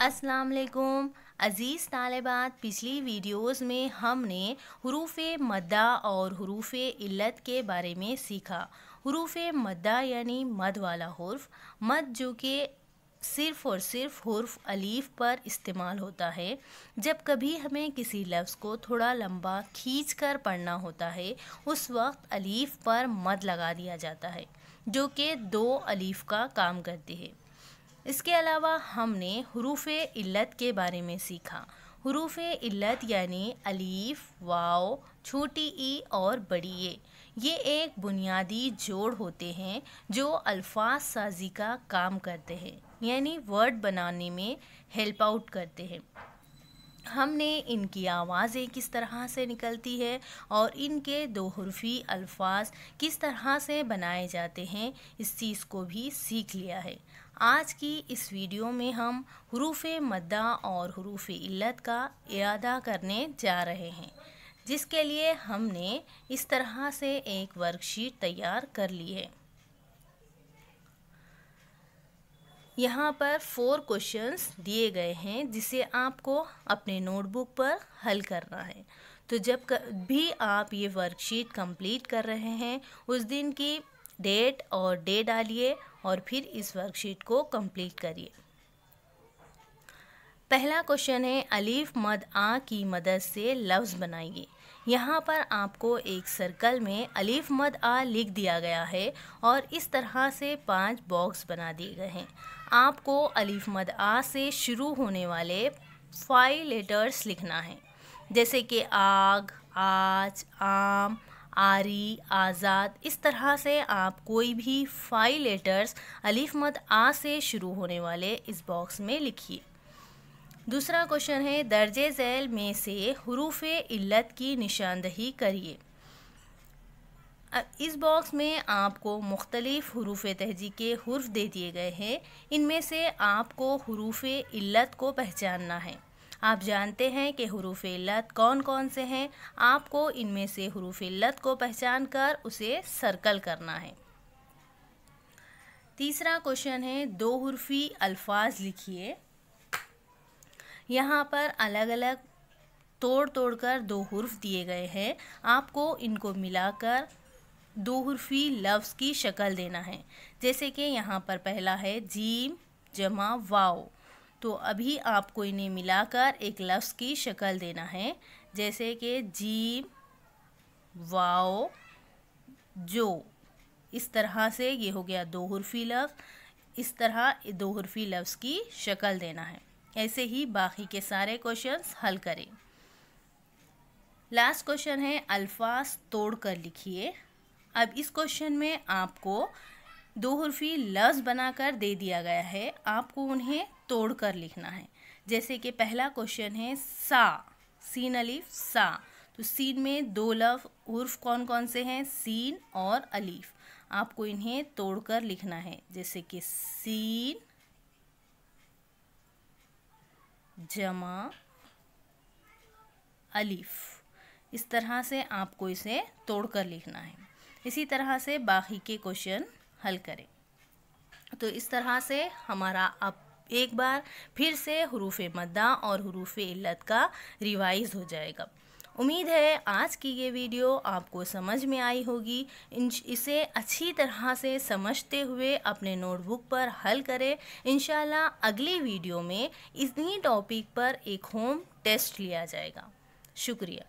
वालेकुम अज़ीज़ तालबात पिछली वीडियोस में हमने हरूफ मद्दा और हरूफ इल्लत के बारे में सीखा हरूफ मद्दा यानी मद वाला हर्फ मद जो कि सिर्फ़ और सिर्फ हर्फ अलीफ पर इस्तेमाल होता है जब कभी हमें किसी लफ्ज़ को थोड़ा लंबा खींच कर पढ़ना होता है उस वक्त अलीफ पर मद लगा दिया जाता है जो कि दो अलीफ का काम करती है इसके अलावा हमने हरूफ इल्लत के बारे में सीखा हरूफ इल्लत यानी अलीफ वाओ छोटी ई और बड़ी ए ये एक बुनियादी जोड़ होते हैं जो अल्फाज साजी का काम करते हैं यानी वर्ड बनाने में हेल्प आउट करते हैं हमने इनकी आवाज़ें किस तरह से निकलती है और इनके दो हरफी अल्फाज किस तरह से बनाए जाते हैं इस चीज़ को भी सीख लिया है आज की इस वीडियो में हम हरूफ मद्दा और हरूफ इल्लत का इरादा करने जा रहे हैं जिसके लिए हमने इस तरह से एक वर्कशीट तैयार कर ली है यहाँ पर फोर क्वेश्चंस दिए गए हैं जिसे आपको अपने नोटबुक पर हल करना है तो जब भी आप ये वर्कशीट कंप्लीट कर रहे हैं उस दिन की डेट और डे डालिए और फिर इस वर्कशीट को कंप्लीट करिए पहला क्वेश्चन है अलीफ मद आ की मदद से लफ्ज़ बनाइए यहाँ पर आपको एक सर्कल में अलीफ मद आ लिख दिया गया है और इस तरह से पांच बॉक्स बना दिए गए हैं आपको अलीफ मद आ से शुरू होने वाले फाइव लेटर्स लिखना है जैसे कि आग आज आम आरी आज़ाद इस तरह से आप कोई भी फाइव लेटर्स अलीफ मत आ से शुरू होने वाले इस बॉक्स में लिखिए दूसरा क्वेश्चन है दर्ज झैल में से हरूफ इल्लत की निशानदही करिए इस बॉक्स में आपको मुख्तलिफ़ हरूफ तहजी के हरूफ दे दिए गए हैं इनमें से आपको हरूफ इल्लत को पहचानना है आप जानते हैं कि हरूफ लत कौन कौन से हैं आपको इनमें से हरूफ लत को पहचान कर उसे सर्कल करना है तीसरा क्वेश्चन है दो हरफी अल्फाज लिखिए यहाँ पर अलग अलग तोड़ तोड़ कर दो हरफ दिए गए हैं आपको इनको मिलाकर दो हरफी लफ्ज़ की शक्ल देना है जैसे कि यहाँ पर पहला है जीम जमा वाओ तो अभी आपको इन्हें मिलाकर एक लफ्ज़ की शक्ल देना है जैसे कि जी वाओ जो इस तरह से ये हो गया दो हरफी लफ्ज़ इस तरह दो हरफी लफ्ज़ की शक्ल देना है ऐसे ही बाकी के सारे क्वेश्चंस हल करें लास्ट क्वेश्चन है अल्फाज तोड़ कर लिखिए अब इस क्वेश्चन में आपको दो हरफी लफ्ज़ बनाकर दे दिया गया है आपको उन्हें तोड़ कर लिखना है जैसे कि पहला क्वेश्चन है सा सीन अलीफ सा तो सीन में दो लफ उर्फ कौन कौन से हैं सीन और अलीफ आपको इन्हें तोड़कर लिखना है जैसे कि सीन जमा अलीफ इस तरह से आपको इसे तोड़कर लिखना है इसी तरह से बाकी के क्वेश्चन हल करें तो इस तरह से हमारा अब एक बार फिर से हरूफ मद्दा और हरूफ इल्लत का रिवाइज़ हो जाएगा उम्मीद है आज की ये वीडियो आपको समझ में आई होगी इसे अच्छी तरह से समझते हुए अपने नोटबुक पर हल करें इन अगली वीडियो में इतनी टॉपिक पर एक होम टेस्ट लिया जाएगा शुक्रिया